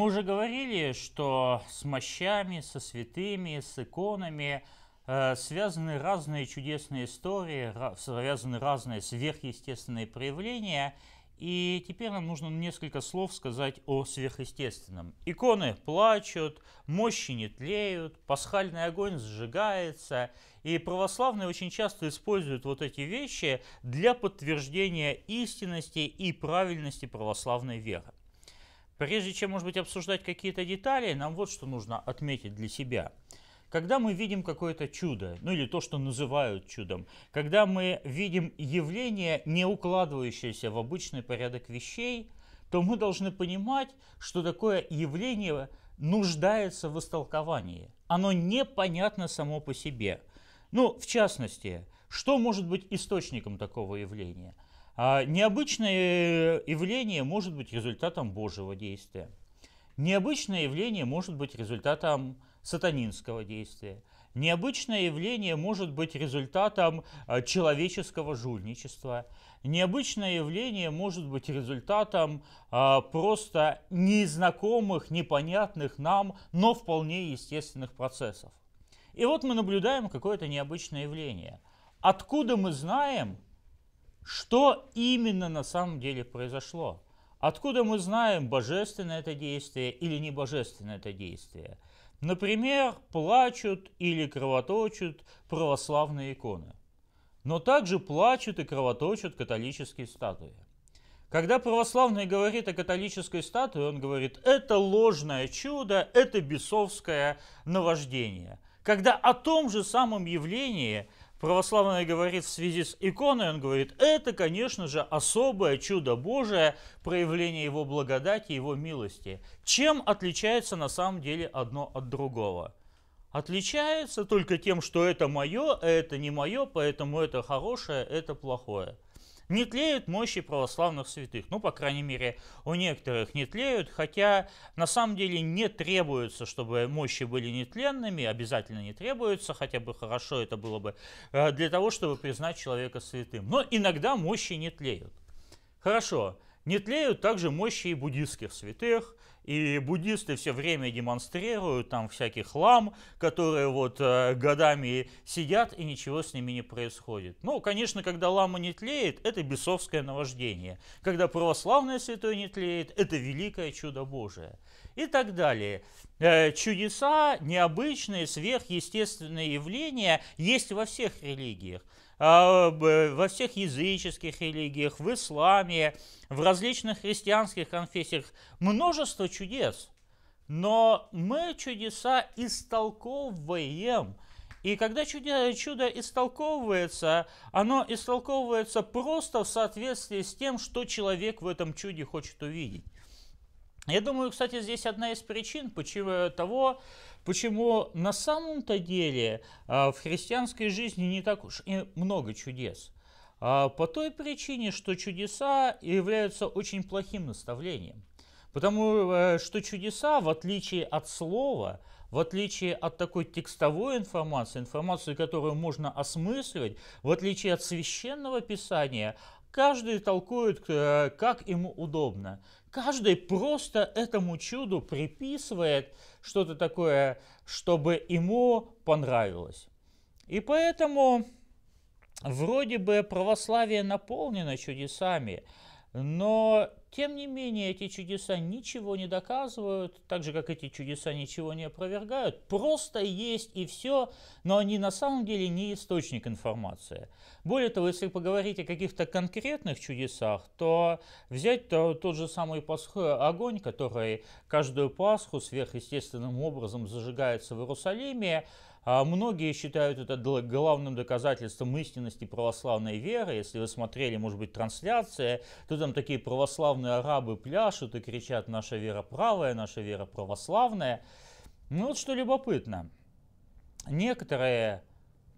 Мы уже говорили, что с мощами, со святыми, с иконами э, связаны разные чудесные истории, связаны разные сверхъестественные проявления. И теперь нам нужно несколько слов сказать о сверхъестественном. Иконы плачут, мощи не тлеют, пасхальный огонь сжигается. И православные очень часто используют вот эти вещи для подтверждения истинности и правильности православной веры. Прежде чем, может быть, обсуждать какие-то детали, нам вот что нужно отметить для себя. Когда мы видим какое-то чудо, ну или то, что называют чудом, когда мы видим явление, не укладывающееся в обычный порядок вещей, то мы должны понимать, что такое явление нуждается в истолковании. Оно непонятно само по себе. Ну, в частности, что может быть источником такого явления – а необычное э, явление может быть результатом Божьего действия. Необычное явление может быть результатом сатанинского действия. Необычное явление может быть результатом э, человеческого жульничества. Необычное явление может быть результатом э, просто незнакомых, непонятных нам, но вполне естественных процессов. И вот мы наблюдаем какое-то необычное явление. Откуда мы знаем, что именно на самом деле произошло? Откуда мы знаем, божественное это действие или не божественное это действие? Например, плачут или кровоточат православные иконы. Но также плачут и кровоточат католические статуи. Когда православный говорит о католической статуе, он говорит, это ложное чудо, это бесовское наваждение. Когда о том же самом явлении – православный говорит в связи с иконой, он говорит, это, конечно же, особое чудо Божие, проявление Его благодати, Его милости. Чем отличается на самом деле одно от другого? Отличается только тем, что это мое, а это не мое, поэтому это хорошее, это плохое – не тлеют мощи православных святых. Ну, по крайней мере, у некоторых не тлеют, хотя на самом деле не требуется, чтобы мощи были нетленными, обязательно не требуется, хотя бы хорошо это было бы, э, для того, чтобы признать человека святым. Но иногда мощи не тлеют. Хорошо. Не тлеют также мощи и буддистских святых, и буддисты все время демонстрируют там всякий хлам, которые вот э, годами сидят и ничего с ними не происходит. Ну, конечно, когда лама не тлеет, это бесовское наваждение. Когда православное святое не тлеет, это великое чудо Божие. И так далее. Э, чудеса, необычные, сверхъестественные явления есть во всех религиях. А, во всех языческих религиях, в исламе, в различных христианских конфессиях множество чудес. Но мы чудеса истолковываем. И когда чудо, чудо истолковывается, оно истолковывается просто в соответствии с тем, что человек в этом чуде хочет увидеть. Я думаю, кстати, здесь одна из причин почему, того, Почему на самом-то деле а, в христианской жизни не так уж и много чудес? А, по той причине, что чудеса являются очень плохим наставлением. Потому э, что чудеса, в отличие от слова, в отличие от такой текстовой информации, информации, которую можно осмысливать, в отличие от священного писания, Каждый толкует, э, как ему удобно. Каждый просто этому чуду приписывает что-то такое, чтобы ему понравилось. И поэтому вроде бы православие наполнено чудесами, но, тем не менее, эти чудеса ничего не доказывают, так же, как эти чудеса ничего не опровергают. Просто есть и все, но они на самом деле не источник информации. Более того, если поговорить о каких-то конкретных чудесах, то взять то, тот же самый Пасхой огонь, который каждую Пасху сверхъестественным образом зажигается в Иерусалиме, а многие считают это главным доказательством истинности православной веры. Если вы смотрели, может быть, трансляции, то там такие православные арабы пляшут и кричат «наша вера правая, наша вера православная». Ну вот что любопытно. Некоторые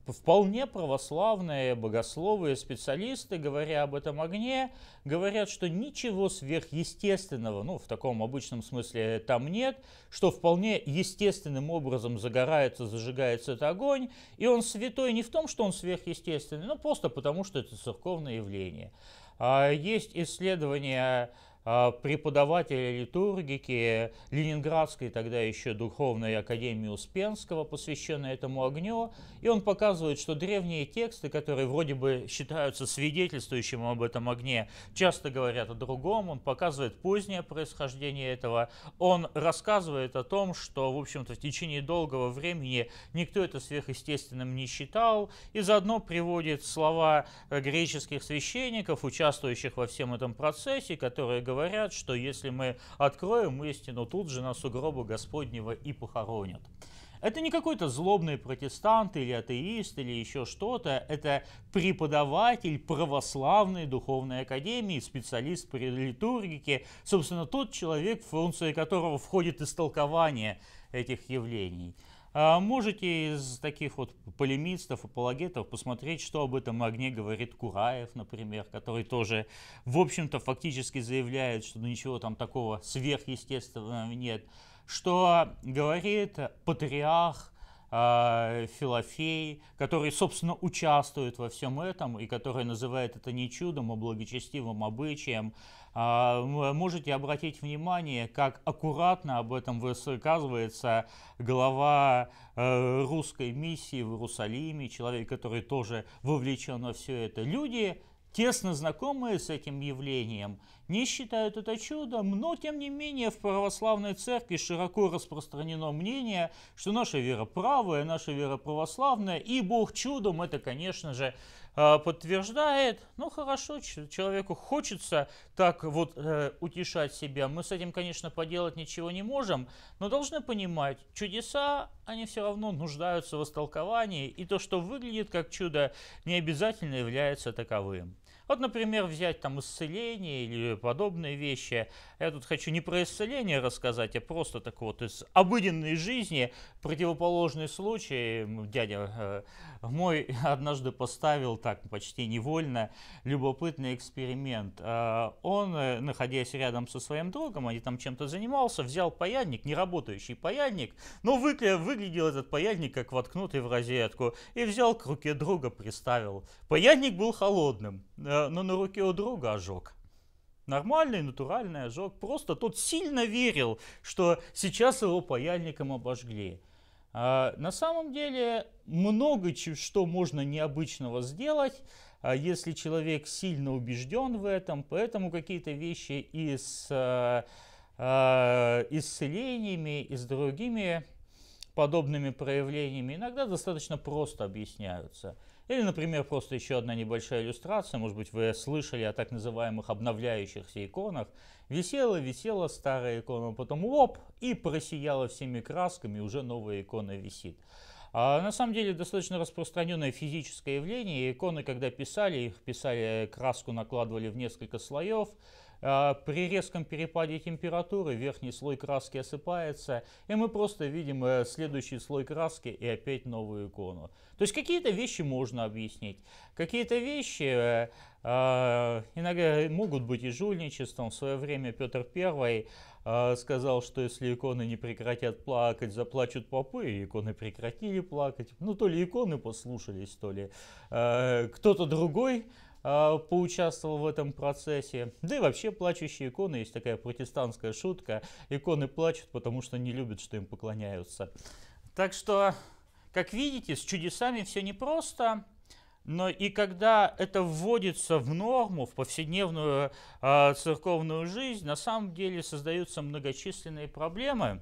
Вполне православные богословы и специалисты, говоря об этом огне, говорят, что ничего сверхъестественного, ну, в таком обычном смысле э, там нет, что вполне естественным образом загорается, зажигается этот огонь, и он святой не в том, что он сверхъестественный, но просто потому, что это церковное явление. А, есть исследования а, преподавателя литургики Ленинградской тогда еще Духовной Академии Успенского, посвященной этому огню. И он показывает, что древние тексты, которые вроде бы считаются свидетельствующим об этом огне, часто говорят о другом. Он показывает позднее происхождение этого. Он рассказывает о том, что, в общем-то, в течение долгого времени никто это сверхъестественным не считал. И заодно приводит слова греческих священников, участвующих во всем этом процессе, которые говорят, говорят, что если мы откроем истину, тут же нас у гроба Господнего и похоронят. Это не какой-то злобный протестант или атеист или еще что-то. Это преподаватель православной духовной академии, специалист по литургике. Собственно, тот человек, в функции которого входит истолкование этих явлений. А можете из таких вот полемистов, апологетов посмотреть, что об этом огне говорит Кураев, например, который тоже, в общем-то, фактически заявляет, что ничего там такого сверхъестественного нет. Что говорит патриарх а, Филофей, который, собственно, участвует во всем этом и который называет это не чудом, а благочестивым обычаем, а, можете обратить внимание, как аккуратно об этом высказывается глава э, русской миссии в Иерусалиме, человек, который тоже вовлечен во все это. Люди, тесно знакомые с этим явлением, не считают это чудом, но тем не менее в православной церкви широко распространено мнение, что наша вера правая, наша вера православная, и Бог чудом это, конечно же, э, подтверждает. Ну хорошо, человеку хочется так вот э, утешать себя. Мы с этим, конечно, поделать ничего не можем, но должны понимать, чудеса, они все равно нуждаются в истолковании, и то, что выглядит как чудо, не обязательно является таковым. Вот, например, взять там исцеление или подобные вещи. Я тут хочу не про исцеление рассказать, а просто так вот из обыденной жизни противоположный случай. Дядя э, мой однажды поставил так почти невольно любопытный эксперимент. Э, он, э, находясь рядом со своим другом, они там чем-то занимался, взял паяльник, не работающий паяльник, но выглядел этот паяльник как воткнутый в розетку, и взял к руке друга, приставил. Паяльник был холодным но ну, на руке у друга ожог. Нормальный, натуральный ожог. Просто тот сильно верил, что сейчас его паяльником обожгли. Э, на самом деле много что можно необычного сделать, э, если человек сильно убежден в этом, поэтому какие-то вещи и с э, исцелениями, и с другими подобными проявлениями иногда достаточно просто объясняются. Или, например, просто еще одна небольшая иллюстрация, может быть, вы слышали о так называемых обновляющихся иконах. Висела-висела старая икона, потом лоп и просияла всеми красками, уже новая икона висит. А на самом деле достаточно распространенное физическое явление. Иконы, когда писали, их писали, э, краску накладывали в несколько слоев, а, при резком перепаде температуры верхний слой краски осыпается, и мы просто видим э, следующий слой краски и опять новую икону. То есть какие-то вещи можно объяснить, какие-то вещи э, а, иногда могут быть и жульничеством. В свое время Петр I а, сказал, что если иконы не прекратят плакать, заплачут попы, и иконы прекратили плакать. Ну, то ли иконы послушались, то ли кто-то другой а, поучаствовал в этом процессе. Да и вообще плачущие иконы, есть такая протестантская шутка, иконы плачут, потому что не любят, что им поклоняются. Так что, как видите, с чудесами все непросто. Но и когда это вводится в норму, в повседневную э, церковную жизнь, на самом деле создаются многочисленные проблемы.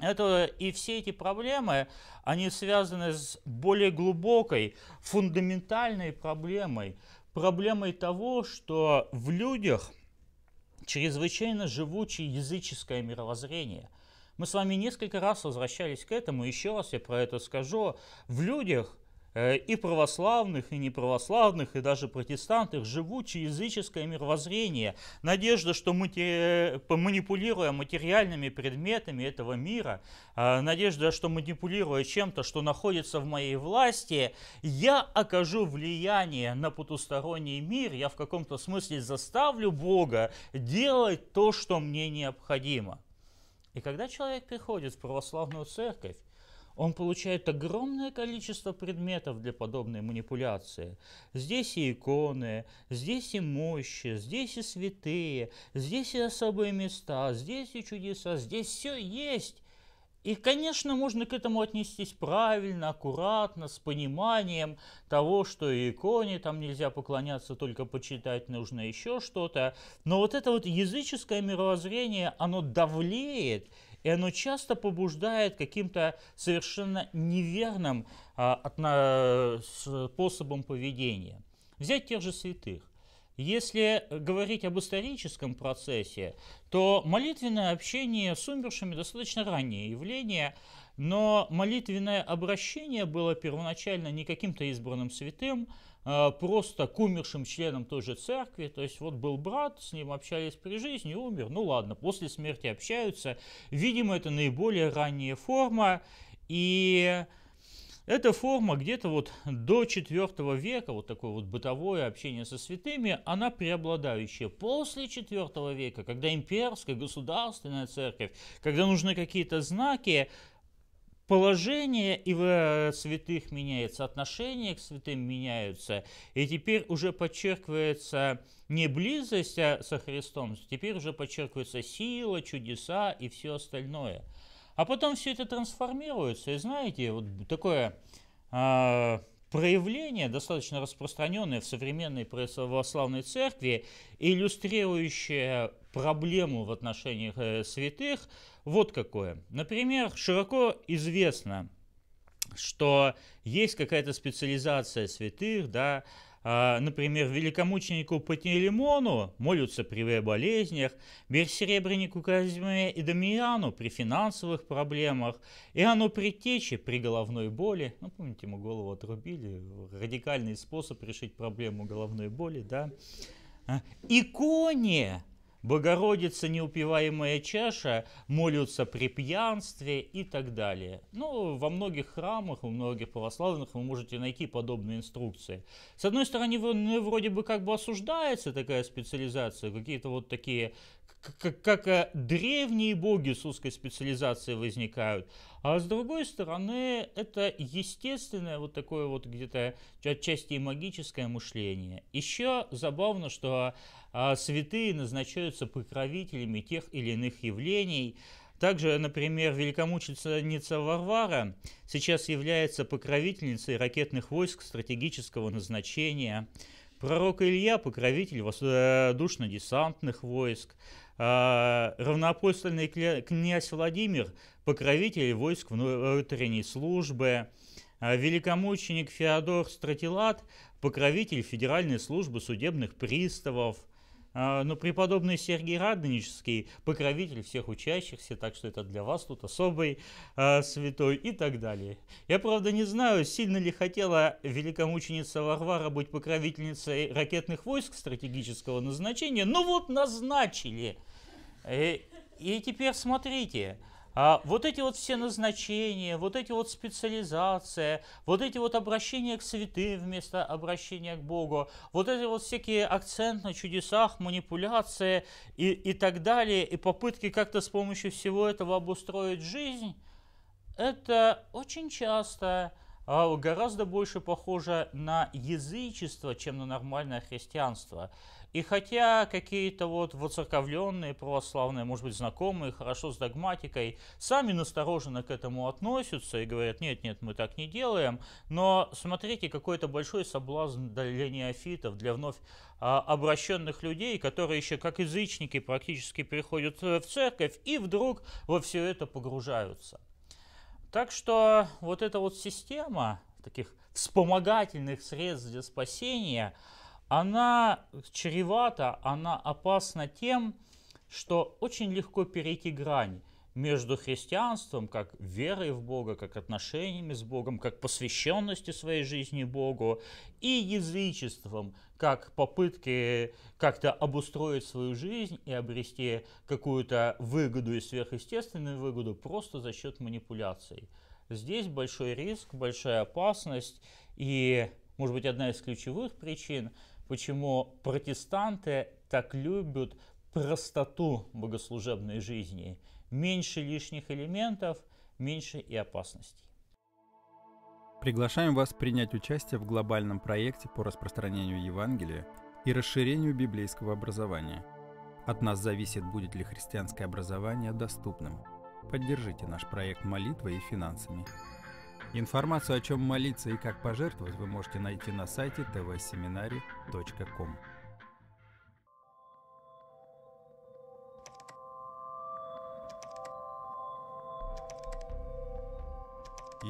Это, и все эти проблемы, они связаны с более глубокой, фундаментальной проблемой, проблемой того, что в людях чрезвычайно живучее языческое мировоззрение. Мы с вами несколько раз возвращались к этому, еще раз я про это скажу. В людях Э, и православных, и неправославных, и даже протестантов, живучее языческое мировоззрение, надежда, что мы э, манипулируя материальными предметами этого мира, э, надежда, что манипулируя чем-то, что находится в моей власти, я окажу влияние на потусторонний мир, я в каком-то смысле заставлю Бога делать то, что мне необходимо. И когда человек приходит в православную церковь, он получает огромное количество предметов для подобной манипуляции. Здесь и иконы, здесь и мощи, здесь и святые, здесь и особые места, здесь и чудеса, здесь все есть. И, конечно, можно к этому отнестись правильно, аккуратно, с пониманием того, что и иконе там нельзя поклоняться, только почитать нужно еще что-то. Но вот это вот языческое мировоззрение, оно давлеет, и оно часто побуждает каким-то совершенно неверным а, способом поведения. Взять тех же святых. Если говорить об историческом процессе, то молитвенное общение с умершими достаточно раннее явление, но молитвенное обращение было первоначально не каким-то избранным святым, Э, просто к умершим членам той же церкви. То есть вот был брат, с ним общались при жизни, умер. Ну ладно, после смерти общаются. Видимо, это наиболее ранняя форма. И эта форма где-то вот до 4 века, вот такое вот бытовое общение со святыми, она преобладающая. После 4 века, когда имперская государственная церковь, когда нужны какие-то знаки, положение и в э, святых меняется, отношение к святым меняются, и теперь уже подчеркивается не близость а со Христом, теперь уже подчеркивается сила, чудеса и все остальное. А потом все это трансформируется, и знаете, вот такое э, проявление, достаточно распространенное в современной православной церкви, иллюстрирующее проблему в отношениях э, святых, вот какое. Например, широко известно, что есть какая-то специализация святых, да, а, например, великомученику Пателемону молятся при его болезнях, бессеребреннику Казьме и Дамиану при финансовых проблемах, Иоанну Предтече при головной боли. Ну, помните, ему голову отрубили, радикальный способ решить проблему головной боли, да? А, Иконе Богородица, неупиваемая чаша, молятся при пьянстве и так далее. Ну, во многих храмах, у многих православных вы можете найти подобные инструкции. С одной стороны, ну, вроде бы как бы осуждается такая специализация, какие-то вот такие как, как э, древние боги с узкой специализацией возникают. А с другой стороны, это естественное вот такое вот где-то отчасти магическое мышление. Еще забавно, что а святые назначаются покровителями тех или иных явлений. Также, например, великомученица Варвара сейчас является покровительницей ракетных войск стратегического назначения. Пророк Илья – покровитель воздушно-десантных э, войск. А, равноапостольный князь Владимир – покровитель войск внутренней службы. А, великомученик Феодор Стратилат – покровитель Федеральной службы судебных приставов – а, но преподобный Сергей Радонежский покровитель всех учащихся, так что это для вас тут особый а, святой и так далее. Я, правда, не знаю, сильно ли хотела великомученица Варвара быть покровительницей ракетных войск стратегического назначения, но вот назначили. Э, и теперь смотрите, а вот эти вот все назначения, вот эти вот специализация, вот эти вот обращения к святым вместо обращения к Богу, вот эти вот всякие акцент на чудесах, манипуляции и, и так далее, и попытки как-то с помощью всего этого обустроить жизнь, это очень часто а, гораздо больше похожа на язычество, чем на нормальное христианство. И хотя какие-то вот воцерковленные православные, может быть, знакомые, хорошо с догматикой, сами настороженно к этому относятся и говорят, нет, нет, мы так не делаем, но смотрите, какой-то большой соблазн для неофитов, для вновь а, обращенных людей, которые еще как язычники практически приходят э, в церковь и вдруг во все это погружаются. Так что вот эта вот система таких вспомогательных средств для спасения, она чревата, она опасна тем, что очень легко перейти грань между христианством, как верой в Бога, как отношениями с Богом, как посвященностью своей жизни Богу, и язычеством, как попытки как-то обустроить свою жизнь и обрести какую-то выгоду и сверхъестественную выгоду просто за счет манипуляций. Здесь большой риск, большая опасность и, может быть, одна из ключевых причин, почему протестанты так любят простоту богослужебной жизни – меньше лишних элементов, меньше и опасностей. Приглашаем вас принять участие в глобальном проекте по распространению Евангелия и расширению библейского образования. От нас зависит, будет ли христианское образование доступным. Поддержите наш проект молитвой и финансами. Информацию, о чем молиться и как пожертвовать, вы можете найти на сайте tvseminary.com.